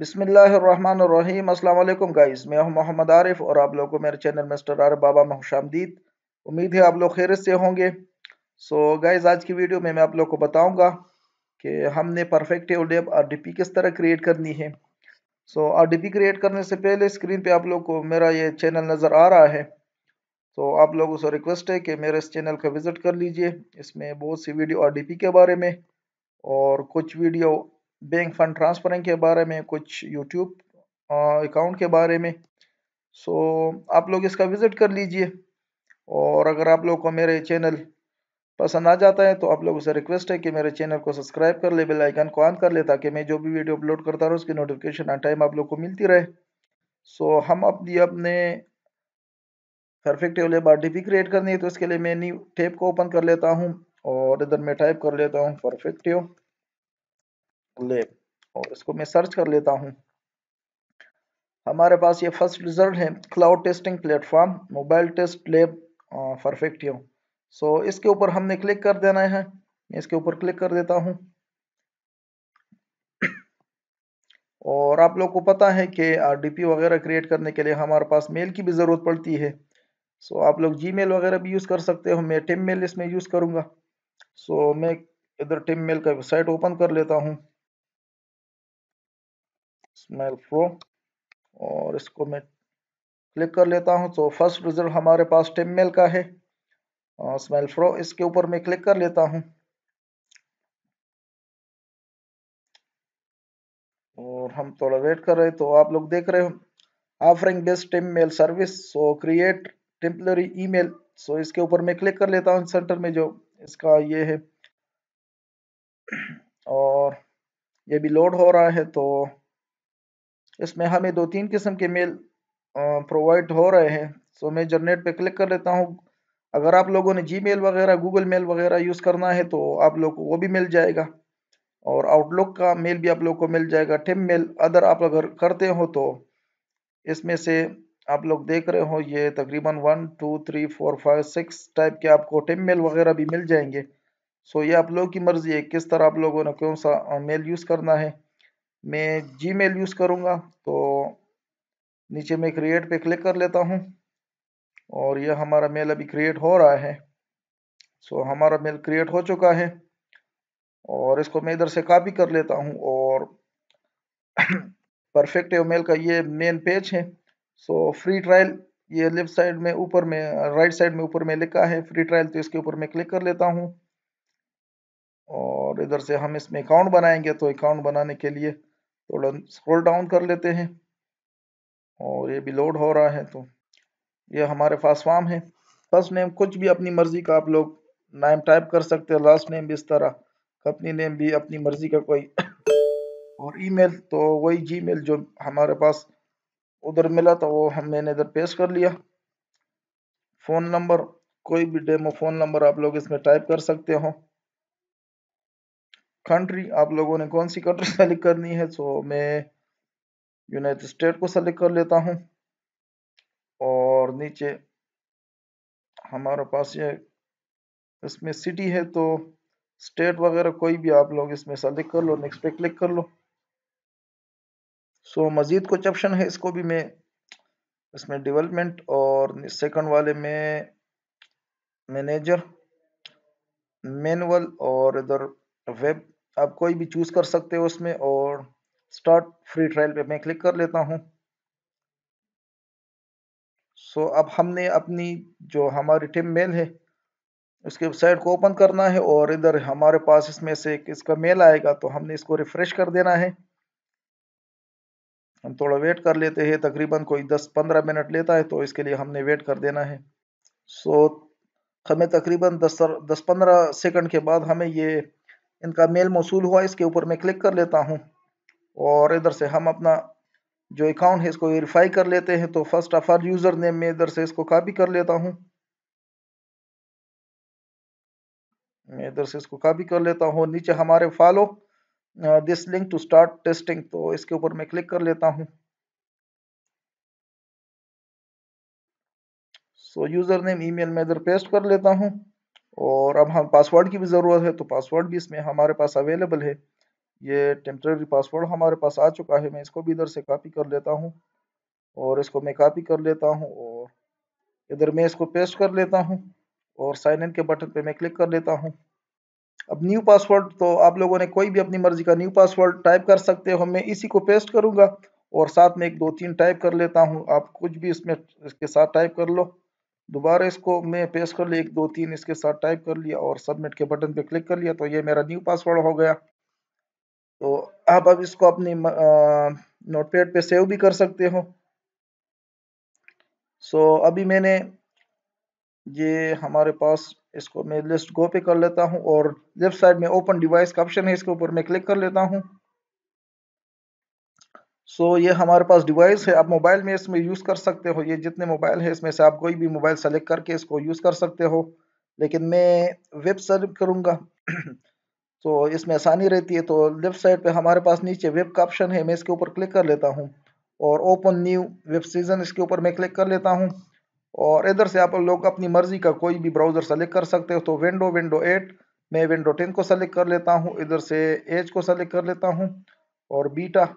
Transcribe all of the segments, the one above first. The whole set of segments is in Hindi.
बिसमीम अल्लाम गाइस मैं हूं मोहम्मद आरिफ और आप लोगों को मेरे चैनल मिस्टर आर बाबा महुशामदीद उम्मीद है आप लोग खैर से होंगे सो so, गाइस आज की वीडियो में मैं आप लोग को बताऊंगा कि हमने परफेक्ट ओडेब आर डी पी किस तरह क्रिएट करनी है so R D P create करने से पहले स्क्रीन पर आप लोग को मेरा ये चैनल नज़र आ रहा है तो so, आप लोगों से रिक्वेस्ट है कि मेरे इस चैनल को विज़िट कर लीजिए इसमें बहुत सी वीडियो आर डी पी के बारे में और कुछ वीडियो बैंक फंड ट्रांसफरिंग के बारे में कुछ यूट्यूब अकाउंट के बारे में सो so, आप लोग इसका विज़िट कर लीजिए और अगर आप लोग को मेरे चैनल पसंद आ जाता है तो आप लोगों से रिक्वेस्ट है कि मेरे चैनल को सब्सक्राइब कर ले बेल आइकन को ऑन कर ले ताकि मैं जो भी वीडियो अपलोड करता रहूँ उसकी नोटिफिकेशन हर टाइम आप लोग को मिलती रहे सो so, हम अपनी अपने perfect table R D create करनी है तो इसके लिए मैं न्यू टेप को ओपन कर लेता हूँ और इधर मैं टाइप कर लेता हूँ परफेक्ट परफेक्टिव लेब और इसको मैं सर्च कर लेता हूँ हमारे पास ये फर्स्ट रिजल्ट है cloud testing platform mobile test lab यू सो इसके ऊपर हमने क्लिक कर देना है मैं इसके ऊपर क्लिक कर देता हूँ और आप लोग को पता है कि डीपी वगैरह क्रिएट करने के लिए हमारे पास मेल की भी ज़रूरत पड़ती है सो आप लोग जीमेल वगैरह भी यूज़ कर सकते हो मैं टिम मेल इसमें यूज़ करूँगा सो मैं इधर टिम मेल का वेबसाइट ओपन कर लेता हूँ मेल प्रो और इसको मैं क्लिक कर लेता हूं तो फर्स्ट रिजल्ट हमारे पास टेम मेल का है स्मेल uh, प्रो इसके ऊपर मैं क्लिक कर लेता हूं और हम थोड़ा वेट कर रहे हैं तो आप लोग देख रहे हो offering best temp mail service so create temporary email so इसके ऊपर मैं क्लिक कर लेता हूँ सेंटर में जो इसका ये है और ये भी लोड हो रहा है तो इसमें हमें दो तीन किस्म के मेल प्रोवाइड हो रहे हैं सो मैं जनरेट पे क्लिक कर लेता हूँ अगर आप लोगों ने जी वगैरह गूगल मेल वगैरह यूज़ करना है तो आप लोग को वो भी मिल जाएगा और आउटलुक का मेल भी आप लोग को मिल जाएगा टिम मेल अदर आप अगर करते हो तो इसमें से आप लोग देख रहे हो ये तकरीबन one two three four five six type के आपको टिम मेल वगैरह भी मिल जाएंगे सो ये आप लोग की मर्ज़ी है किस तरह आप लोगों ने कौन सा मेल यूज़ करना है मैं जी मेल यूज़ करूँगा तो नीचे मैं क्रिएट पे क्लिक कर लेता हूँ और यह हमारा मेल अभी क्रिएट हो रहा है सो हमारा मेल क्रिएट हो चुका है और इसको मैं इधर से कॉपी कर लेता हूँ और परफेक्ट मेल का ये मेन पेज है सो फ्री ट्रायल ये लेफ्ट साइड में ऊपर में राइट साइड में ऊपर में लिखा है फ्री ट्रायल तो इसके ऊपर मैं क्लिक कर लेता हूँ और इधर से हम इसमें अकाउंट बनाएंगे तो अकाउंट बनाने के लिए थोड़ा स्क्रॉल डाउन कर लेते हैं और ये भी लोड हो रहा है तो ये हमारे पास फॉर्म है फर्स्ट नेम कुछ भी अपनी मर्जी का आप लोग नाम टाइप कर सकते हैं लास्ट नेम भी इस तरह कंपनी नेम भी अपनी मर्जी का कोई और ईमेल तो वही जीमेल जो हमारे पास उधर मिला था वो हम मैंने इधर पेश कर लिया फ़ोन नंबर कोई भी डेमो फ़ोन नंबर आप लोग इसमें टाइप कर सकते हो कंट्री आप लोगों ने कौन सी कंट्री सेलेक्ट करनी है सो so, मैं यूनाइटेड स्टेट को सेलेक्ट कर लेता हूँ और नीचे हमारे पास ये इसमें सिटी है तो स्टेट वगैरह कोई भी आप लोग इसमें सेलेक्ट कर लो नेक्स्ट पे क्लिक कर लो सो so, मज़ीद कुछ ऑप्शन है इसको भी मैं इसमें डेवलपमेंट और सेकंड वाले में मैनेजर मैनुअल और इधर वेब आप कोई भी चूज कर सकते हो उसमें और स्टार्ट फ्री ट्रायल पे मैं क्लिक कर लेता हूँ सो अब हमने अपनी जो हमारी टीम मेल है उसके वेबसाइट को ओपन करना है और इधर हमारे पास इसमें से इसका मेल आएगा तो हमने इसको रिफ्रेश कर देना है हम थोड़ा वेट कर लेते हैं तकरीबन कोई 10-15 मिनट लेता है तो इसके लिए हमने वेट कर देना है सो so, हमें तकरीबन 10 10-15 सेकंड के बाद हमें ये इनका मेल मौसू हुआ इसके ऊपर मैं क्लिक कर लेता हूँ और इधर से हम अपना जो अकाउंट है इसको वेरीफाई कर लेते हैं तो first of all user name में इधर से इसको कापी कर लेता हूँ मैं इधर से इसको कापी कर लेता हूँ नीचे हमारे follow this link to start testing तो इसके ऊपर मैं क्लिक कर लेता हूँ सो यूज़र नेम ईमेल में इधर पेस्ट कर लेता हूँ और अब हम पासवर्ड की भी ज़रूरत है तो पासवर्ड भी इसमें हमारे पास अवेलेबल है ये टेम्प्रेरी पासवर्ड हमारे पास आ चुका है मैं इसको भी इधर से कॉपी कर लेता हूँ और इसको मैं कॉपी कर लेता हूँ और इधर मैं इसको पेस्ट कर लेता हूँ और साइन इन के बटन पे मैं क्लिक कर लेता हूँ अब न्यू पासवर्ड तो आप लोगों ने कोई भी अपनी मर्जी का न्यू पासवर्ड टाइप कर सकते हो मैं इसी को पेस्ट करूँगा और साथ में एक दो तीन टाइप कर लेता हूँ आप कुछ भी इसमें इसके साथ टाइप कर लो दोबारा इसको मैं पेश कर लिया एक दो तीन इसके साथ टाइप कर लिया और सबमिट के बटन पे क्लिक कर लिया तो ये मेरा न्यू पासवर्ड हो गया तो आप अब इसको अपनी नोटपैड पे सेव भी कर सकते हो सो so, अभी मैंने ये हमारे पास इसको मैं लिस्ट गो पे कर लेता हूँ और लेफ्ट साइड में ओपन डिवाइस का ऑप्शन है इसके ऊपर मैं क्लिक कर लेता हूँ सो so, ये हमारे पास डिवाइस है आप मोबाइल में इसमें यूज़ कर सकते हो ये जितने मोबाइल है इसमें से आप कोई भी मोबाइल सेलेक्ट करके इसको यूज़ कर सकते हो लेकिन मैं वेब सर्व करूँगा तो इसमें आसानी रहती है तो लेफ्ट साइड पे हमारे पास नीचे वेब का ऑप्शन है मैं इसके ऊपर क्लिक कर लेता हूँ और ओपन न्यू वेब सीजन इसके ऊपर मैं क्लिक कर लेता हूँ और इधर से आप लोग अपनी मर्जी का कोई भी ब्राउज़र सेलेक्ट कर सकते हो तो विंडो विंडो एट मैं विंडो टेन को सेलेक्ट कर लेता हूँ इधर से एज को सेलेक्ट कर लेता हूँ और बीटा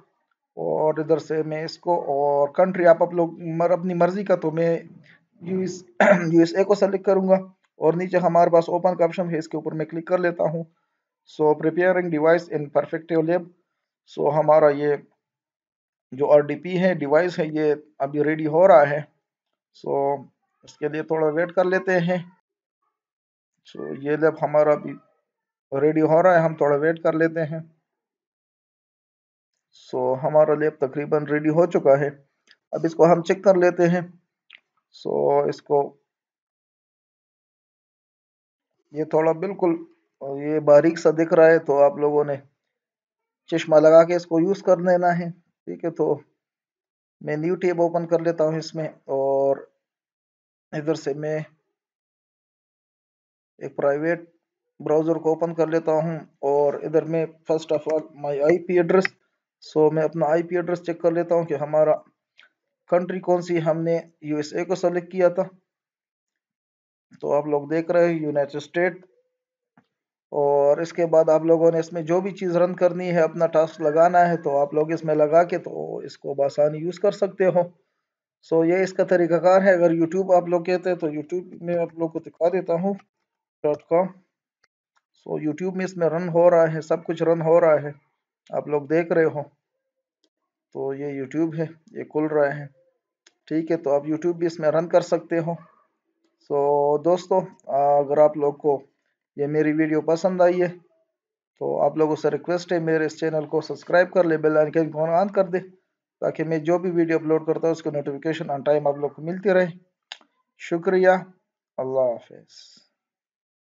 और इधर से मैं इसको और कंट्री आप लोग मर अपनी मर्जी का तो मैं यूएस यूएसए को सेलेक्ट करूँगा और नीचे हमारे पास ओपन का ऑप्शन है इसके ऊपर मैं क्लिक कर लेता हूँ so preparing device in perfective lab so हमारा ये जो आर है डिवाइस है ये अभी रेडी हो रहा है सो so, इसके लिए थोड़ा वेट कर लेते हैं सो so, ये लेब हमारा अभी रेडी हो रहा है हम थोड़ा वेट कर लेते हैं सो so, हमारा लेप तकरीबन रेडी हो चुका है अब इसको हम चेक कर लेते हैं सो so, इसको ये थोड़ा बिल्कुल ये बारीक सा दिख रहा है तो आप लोगों ने चश्मा लगा के इसको यूज़ कर लेना है ठीक है तो मैं न्यू टेब ओपन कर लेता हूँ इसमें और इधर से मैं एक प्राइवेट ब्राउज़र को ओपन कर लेता हूँ और इधर मैं first of all my IP address so so, मैं अपना आईपी एड्रेस चेक कर लेता हूँ कि हमारा कंट्री कौन सी हमने यूएसए को सेलेक्ट किया था तो आप लोग देख रहे हैं यूनाइटेड स्टेट और इसके बाद आप लोगों ने इसमें जो भी चीज़ रन करनी है अपना टास्क लगाना है तो आप लोग इसमें लगा के तो इसको आसानी यूज़ कर सकते हो सो so, ये इसका तरीकाकार है अगर यूट्यूब आप लोग कहते हैं तो यूट्यूब में आप लोग को दिखा देता हूँ डॉट कॉम सो यूट्यूब में इसमें रन हो रहा है सब कुछ रन हो रहा है आप लोग देख रहे हो तो ये यूट्यूब है ये खुल रहे हैं ठीक है तो आप यूट्यूब भी इसमें रन कर सकते हो सो दोस्तों अगर आप लोग को ये मेरी वीडियो पसंद आई है तो आप लोगों से रिक्वेस्ट है मेरे इस चैनल को सब्सक्राइब कर ले बेल आइकन को ऑन कर दे ताकि मैं जो भी वीडियो अपलोड करता हूँ उसको नोटिफिकेशन ऑन टाइम आप लोग को मिलती रहे शुक्रिया अल्लाह हाफिज़